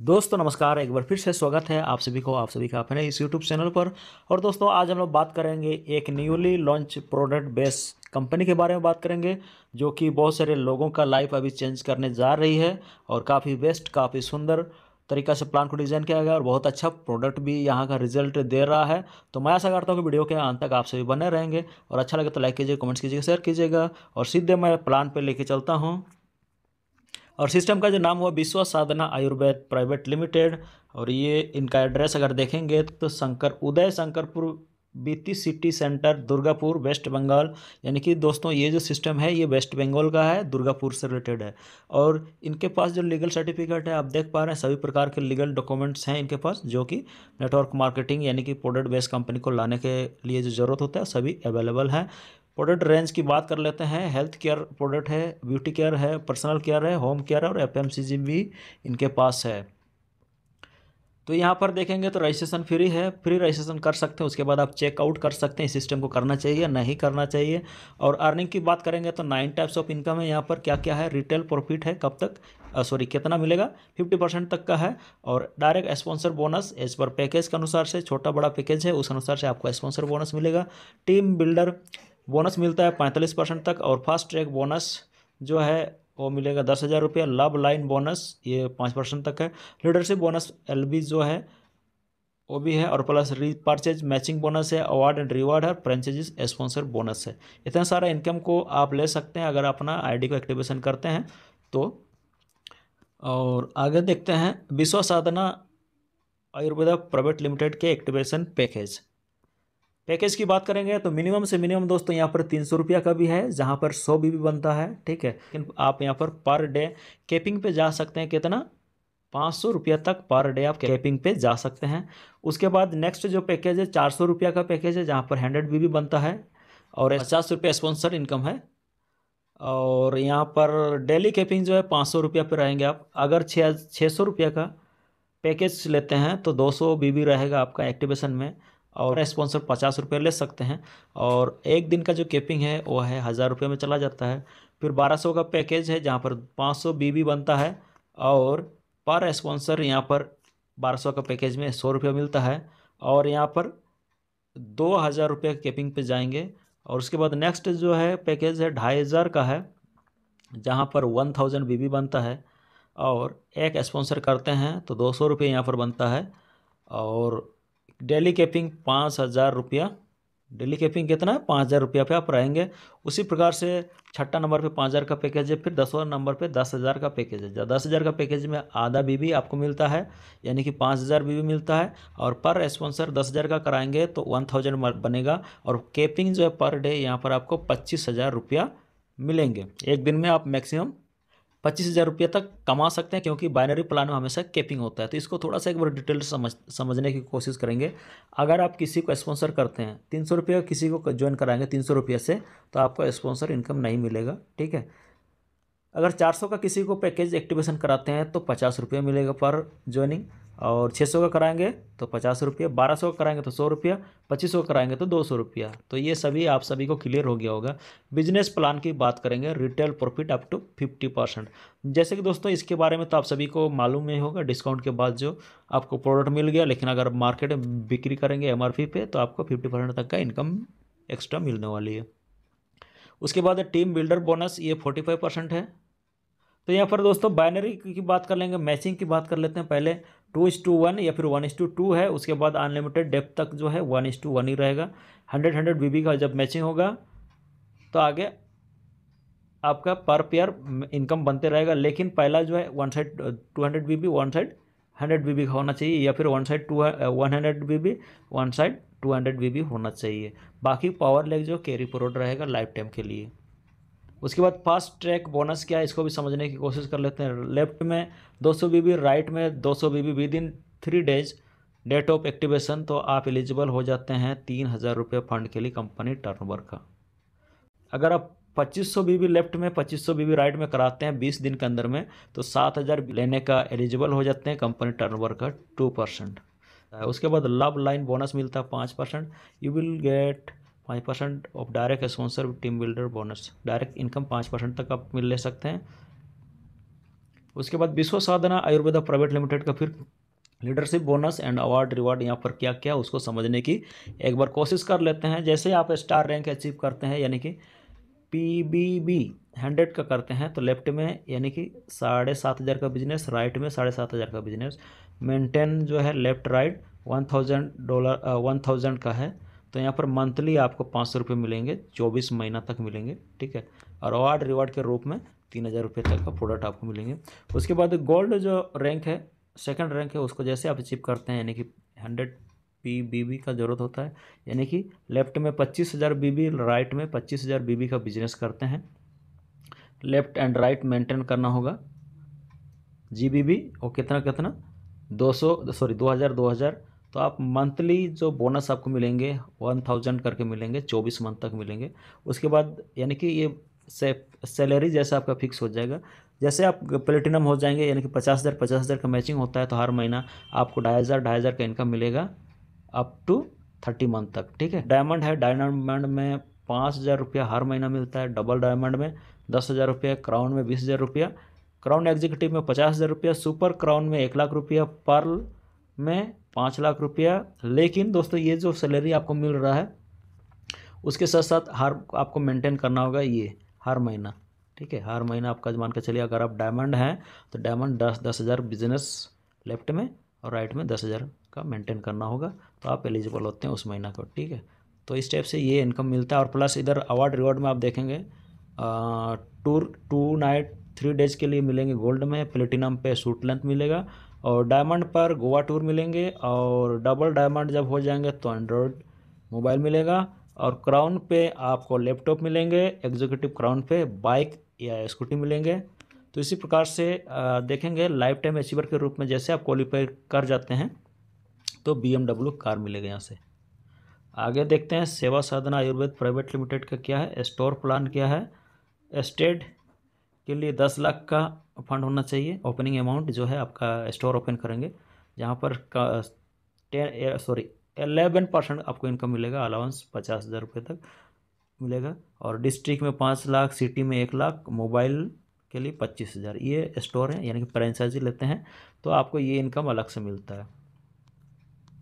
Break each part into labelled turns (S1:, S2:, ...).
S1: दोस्तों नमस्कार एक बार फिर से स्वागत है आप सभी को आप सभी का अपने इस यूट्यूब चैनल पर और दोस्तों आज हम लोग बात करेंगे एक newly launch product base company के बारे में बात करेंगे जो कि बहुत सारे लोगों का लाइफ अभी चेंज करने जा रही है और काफ़ी बेस्ट काफ़ी सुंदर तरीका से प्लान को डिज़ाइन किया गया और बहुत अच्छा प्रोडक्ट भी यहाँ का रिजल्ट दे रहा है तो मैं ऐसा करता हूँ कि वीडियो के अंत तक आप सभी बने रहेंगे और अच्छा लगे तो लाइक कीजिए कमेंट्स कीजिएगा शेयर कीजिएगा और सीधे मैं प्लान पर लेके चलता हूँ और सिस्टम का जो नाम हुआ विश्व साधना आयुर्वेद प्राइवेट लिमिटेड और ये इनका एड्रेस अगर देखेंगे तो शंकर उदय शंकरपुर बीती city centre Durgapur West Bengal यानी कि दोस्तों ये जो सिस्टम है ये वेस्ट बंगाल का है दुर्गापुर से रिलेटेड है और इनके पास जो लीगल सर्टिफिकेट है आप देख पा रहे हैं सभी प्रकार के लीगल डॉक्यूमेंट्स हैं इनके पास जो कि नेटवर्क मार्केटिंग यानी कि प्रोडक्ट बेस्ड कंपनी को लाने के लिए जो ज़रूरत होता है सभी अवेलेबल हैं प्रोडक्ट रेंज की बात कर लेते हैं हेल्थ केयर प्रोडक्ट है ब्यूटी केयर है पर्सनल केयर है होम केयर है और एफ भी इनके पास है तो यहाँ पर देखेंगे तो रजिस्ट्रेशन फ्री है फ्री रजिस्ट्रेशन कर सकते हैं उसके बाद आप चेकआउट कर सकते हैं इस सिस्टम को करना चाहिए नहीं करना चाहिए और अर्निंग की बात करेंगे तो नाइन टाइप्स ऑफ इनकम है यहाँ पर क्या क्या है रिटेल प्रॉफिट है कब तक सॉरी कितना मिलेगा फिफ्टी परसेंट तक का है और direct sponsor bonus as per package के अनुसार से छोटा बड़ा पैकेज है उस अनुसार से आपको स्पॉन्सर बोनस मिलेगा टीम बिल्डर बोनस मिलता है पैंतालीस परसेंट तक और फास्ट ट्रैक बोनस जो है वो मिलेगा दस हज़ार रुपया लव लाइन बोनस ये पाँच परसेंट तक है लीडरशिप बोनस एल जो है वो भी है और प्लस परचेज मैचिंग बोनस है अवार्ड एंड रिवार्ड है फ्रेंचाइजीज स्पॉन्सर बोनस है इतना सारा इनकम को आप ले सकते हैं अगर अपना डी को एक्टिवेशन करते हैं तो और आगे देखते हैं विश्व साधना आयुर्वेदा प्राइवेट लिमिटेड के एक्टिवेशन पैकेज पैकेज की बात करेंगे तो मिनिमम से मिनिमम दोस्तों यहाँ पर तीन सौ रुपया का भी है जहाँ पर सौ भी, भी बनता है ठीक है लेकिन आप यहाँ पर पर डे कैपिंग पे जा सकते हैं कितना पाँच सौ रुपया तक पर डे आप कैपिंग पे जा सकते हैं उसके बाद नेक्स्ट जो पैकेज है चार सौ रुपया का पैकेज है जहाँ पर हंड्रेड बी भी बनता है और पचास रुपया स्पॉन्सर इनकम है और यहाँ पर डेली कैपिंग जो है पाँच सौ रुपया पर रहेंगे आप अगर छः छः सौ रुपया का पैकेज लेते हैं तो दो सौ बी रहेगा आपका एक्टिवेशन में और स्पॉन्सर पचास रुपये ले सकते हैं और एक दिन का जो कैपिंग है वह है हज़ार रुपये में चला जाता है फिर बारह सौ का पैकेज है जहाँ पर पाँच सौ बीबी बनता है और पर स्पॉन्सर यहाँ पर बारह सौ का पैकेज में सौ रुपये मिलता है और यहाँ पर दो हज़ार रुपये कैपिंग पर जाएंगे और उसके बाद नेक्स्ट जो है पैकेज है ढाई हज़ार का है जहाँ पर वन थाउजेंड बी बनता है और एक स्पॉन्सर करते हैं तो दो सौ रुपये यहाँ पर बनता है और डेली कैपिंग पाँच हज़ार रुपया डेली कैपिंग कितना है पाँच हज़ार रुपया पे आप रहेंगे उसी प्रकार से छठा नंबर पे पाँच हज़ार का पैकेज है फिर दसवा नंबर पे दस हज़ार का पैकेज है दस हज़ार का पैकेज में आधा बीबी आपको मिलता है यानी कि पाँच हज़ार बीबी मिलता है और पर स्पॉन्सर दस हज़ार का कराएंगे तो वन थाउजेंड बनेगा और कैपिंग जो है पर डे यहाँ पर आपको पच्चीस हज़ार रुपया मिलेंगे एक दिन में आप मैक्सिमम पच्चीस हज़ार रुपये तक कमा सकते हैं क्योंकि बाइनरी प्लान में हमेशा कैपिंग होता है तो इसको थोड़ा सा एक बार डिटेल समझ समझने की कोशिश करेंगे अगर आप किसी को स्पॉन्सर करते हैं तीन सौ रुपये किसी को ज्वाइन कराएंगे तीन सौ रुपये से तो आपको स्पॉन्सर इनकम नहीं मिलेगा ठीक है अगर चार सौ का किसी को पैकेज एक्टिवेशन कराते हैं तो पचास रुपये मिलेगा पर ज्वाइनिंग और छः सौ का कराएंगे तो पचास रुपये बारह सौ का कराएंगे तो सौ रुपया पच्चीस सौ कराएंगे तो दो सौ रुपया तो ये सभी आप सभी को क्लियर हो गया होगा बिजनेस प्लान की बात करेंगे retail profit up to fifty percent जैसे कि दोस्तों इसके बारे में तो आप सभी को मालूम ही होगा डिस्काउंट के बाद जो आपको प्रोडक्ट मिल गया लेकिन अगर मार्केट में बिक्री करेंगे एम पे तो आपको फिफ्टी तक का इनकम एक्स्ट्रा मिलने वाली है उसके बाद टीम बिल्डर बोनस ये फोर्टी फाइव परसेंट है तो यहाँ पर दोस्तों बाइनरी की बात कर लेंगे मैचिंग की बात कर लेते हैं पहले टू इस टू वन या फिर वन इस टू टू है उसके बाद अनलिमिटेड डेप्थ तक जो है वन इस टू वन ही रहेगा हंड्रेड हंड्रेड बी का जब मैचिंग होगा तो आगे आपका पर पेयर इनकम बनते रहेगा लेकिन पहला जो है one side two hundred B B one side hundred B B का होना चाहिए या फिर one side two one hundred B B one side two hundred B B होना चाहिए बाकी पावर लेग जो कैरी फॉरवर्ड रहेगा लाइफ टाइम के लिए उसके बाद फास्ट ट्रैक बोनस क्या है इसको भी समझने की कोशिश कर लेते हैं लेफ्ट में 200 सौ राइट में 200 सौ within three days date of activation तो आप एलिजिबल हो जाते हैं तीन हज़ार रुपये फंड के लिए कंपनी टर्नओवर का अगर आप पच्चीस सौ बीबी लेफ्ट में पच्चीस सौ बीबी राइट में कराते हैं बीस दिन के अंदर में तो सात हज़ार लेने का एलिजिबल हो जाते हैं कंपनी टर्नओवर का टू परसेंट उसके बाद लव लाइन बोनस मिलता है पाँच परसेंट यू विल गेट पाँच percent of direct sponsor team builder bonus direct income पाँच परसेंट तक आप मिल ले सकते हैं उसके बाद विश्व साधना आयुर्वेदा प्राइवेट लिमिटेड का फिर leadership bonus and award reward यहाँ पर क्या क्या उसको समझने की एक बार कोशिश कर लेते हैं जैसे आप स्टार रैंक अचीव करते हैं यानी कि पी बी बी हंड्रेड का करते हैं तो लेफ्ट में यानी कि साढ़े सात हज़ार का बिजनेस राइट में साढ़े सात हज़ार का बिजनेस मेंटेन जो है left right one thousand dollar one thousand का है तो यहाँ पर मंथली आपको पाँच सौ रुपये मिलेंगे चौबीस महीना तक मिलेंगे ठीक है और अवार्ड रिवार्ड के रूप में तीन हज़ार रुपये तक का प्रोडक्ट आपको मिलेंगे उसके बाद गोल्ड जो रैंक है सेकंड रैंक है उसको जैसे आप अचीव करते हैं यानी कि हंड्रेड पी बी का ज़रूरत होता है यानी कि लेफ्ट में पच्चीस हज़ार बी राइट में पच्चीस हज़ार बी का बिजनेस करते हैं लेफ्ट एंड राइट मेंटेन करना होगा जी बी बी और कितना कितना दो सौ सॉरी दो हज़ार दो हज़ार तो आप मंथली जो बोनस आपको मिलेंगे वन थाउजेंड करके मिलेंगे चौबीस मंथ तक मिलेंगे उसके बाद यानी कि ये सैलरी जैसा आपका फिक्स हो जाएगा जैसे आप प्लेटिनम हो जाएंगे यानी कि पचास हज़ार पचास हज़ार का मैचिंग होता है तो हर महीना आपको ढाई हज़ार ढाई हज़ार का इनकम मिलेगा अप टू थर्टी मंथ तक ठीक है डायमंड है डायमंड में पाँच हज़ार रुपया हर महीना मिलता है डबल डायमंड में दस हज़ार रुपया क्राउन में बीस हज़ार रुपया क्राउन एग्जीक्यूटिव में पचास हज़ार रुपया सुपर क्राउन में एक लाख रुपया पर्ल में पाँच लाख रुपया लेकिन दोस्तों ये जो सैलरी आपको मिल रहा है उसके साथ साथ हर आपको मेंटेन करना होगा ये हर महीना ठीक है हर महीना आपका मान के चलिए अगर आप डायमंड हैं तो डायमंड दस दस हज़ार बिजनेस लेफ्ट में और राइट में दस हज़ार का मेंटेन करना होगा तो आप एलिजिबल होते हैं उस महीना को ठीक है तो इस टाइप से ये इनकम मिलता है और प्लस इधर अवार्ड रिवॉर्ड में आप देखेंगे tour two night three days के लिए मिलेंगे गोल्ड में प्लेटिनम पे सूट लेंथ मिलेगा और डायमंड पर गोवा टूर मिलेंगे और डबल डायमंड जब हो जाएंगे तो एंड्रॉयड मोबाइल मिलेगा और क्राउन पे आपको लैपटॉप मिलेंगे एग्जीक्यूटिव क्राउन पे बाइक या स्कूटी मिलेंगे तो इसी प्रकार से देखेंगे लाइफ टाइम अचीवर के रूप में जैसे आप क्वालिफाई कर जाते हैं तो बी कार मिलेगा यहाँ से आगे देखते हैं सेवा साधना आयुर्वेद प्राइवेट लिमिटेड का क्या है स्टोर प्लान क्या है स्टेट के लिए दस लाख का फंड होना चाहिए ओपनिंग अमाउंट जो है आपका स्टोर ओपन करेंगे जहाँ पर टेन सॉरी एलेवन परसेंट आपको इनकम मिलेगा अलाउंस पचास हज़ार रुपये तक मिलेगा और डिस्ट्रिक्ट में पाँच लाख सिटी में एक लाख मोबाइल के लिए पच्चीस हज़ार ये स्टोर है यानी कि फ्रेंचाइजी लेते हैं तो आपको ये इनकम अलग से मिलता है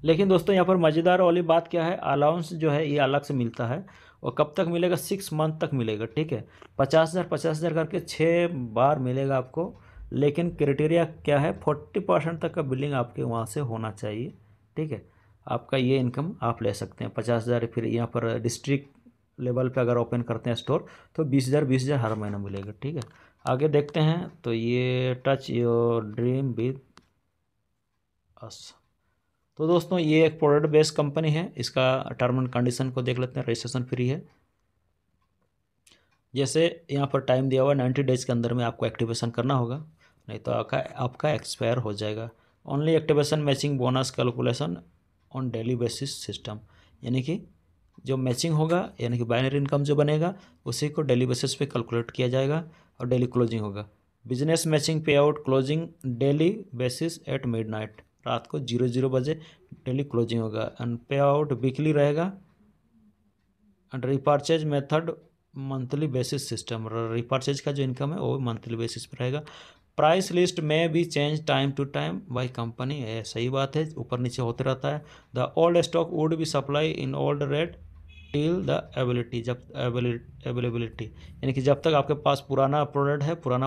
S1: लेकिन दोस्तों यहाँ पर मज़ेदार वाली बात क्या है अलाउंस जो है ये अलग से मिलता है और कब तक मिलेगा सिक्स मंथ तक मिलेगा ठीक है पचास हज़ार पचास हज़ार करके छः बार मिलेगा आपको लेकिन क्राइटेरिया क्या है फोर्टी परसेंट तक का बिलिंग आपके वहाँ से होना चाहिए ठीक है आपका ये इनकम आप ले सकते हैं पचास हज़ार फिर यहाँ पर डिस्ट्रिक्ट लेवल पे अगर ओपन करते हैं स्टोर तो बीस हज़ार बीस हज़ार हर महीना मिलेगा ठीक है आगे देखते हैं तो ये touch your dream with us तो दोस्तों ये एक प्रोडक्ट बेस्ड कंपनी है इसका टर्म एंड कंडीशन को देख लेते हैं रजिस्ट्रेशन फ्री है जैसे यहाँ पर टाइम दिया हुआ नाइन्टी डेज के अंदर में आपको एक्टिवेशन करना होगा नहीं तो आपका आपका एक्सपायर हो जाएगा only activation matching bonus calculation on daily basis system यानी कि जो मैचिंग होगा यानी कि बाइनरी इनकम जो बनेगा उसी को डेली बेसिस पे कैलकुलेट किया जाएगा और डेली क्लोजिंग होगा business matching pay out closing daily basis at midnight रात को जीरो जीरो बजे डेली क्लोजिंग होगा एंड पे आउट वीकली रहेगा and repurchase method monthly basis system repurchase का जो इनकम है वो मंथली बेसिस पर रहेगा प्राइस लिस्ट में भी change time to time by company है सही बात है ऊपर नीचे होते रहता है the old stock would be supply in old rate till the ability जब एबिलिटी यानी कि जब तक आपके पास पुराना प्रोडक्ट है पुराना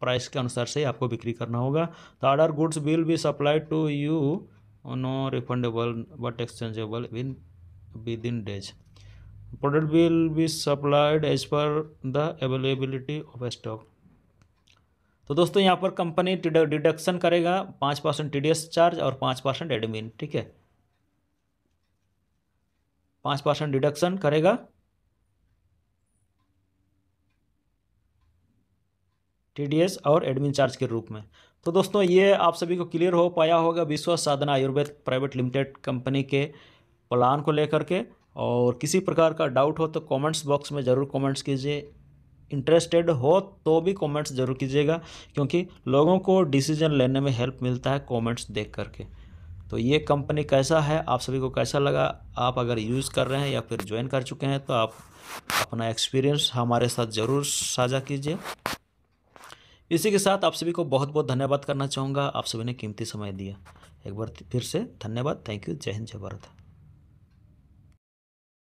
S1: प्राइस के अनुसार से आपको बिक्री करना होगा the other goods will be supply to you no refundable but exchangeable win within days product will be supplied as per the availability of stock तो दोस्तों यहाँ पर कंपनी डिडक्शन करेगा पाँच परसेंट टी चार्ज और पाँच percent admin ठीक है पाँच परसेंट डिडक्शन करेगा टी और एडमिन चार्ज के रूप में तो दोस्तों ये आप सभी को क्लियर हो पाया होगा Vishwa Sadhana Ayurveda private limited company के प्लान को लेकर के और किसी प्रकार का डाउट हो तो कमेंट्स बॉक्स में ज़रूर कमेंट्स कीजिए इंटरेस्टेड हो तो भी कमेंट्स ज़रूर कीजिएगा क्योंकि लोगों को डिसीजन लेने में हेल्प मिलता है कमेंट्स देख करके तो ये कंपनी कैसा है आप सभी को कैसा लगा आप अगर यूज़ कर रहे हैं या फिर ज्वाइन कर चुके हैं तो आप अपना एक्सपीरियंस हमारे साथ ज़रूर साझा कीजिए इसी के साथ आप सभी को बहुत बहुत धन्यवाद करना चाहूँगा आप सभी ने कीमती समय दिया एक बार फिर से धन्यवाद थैंक यू जय हिंद जय भारत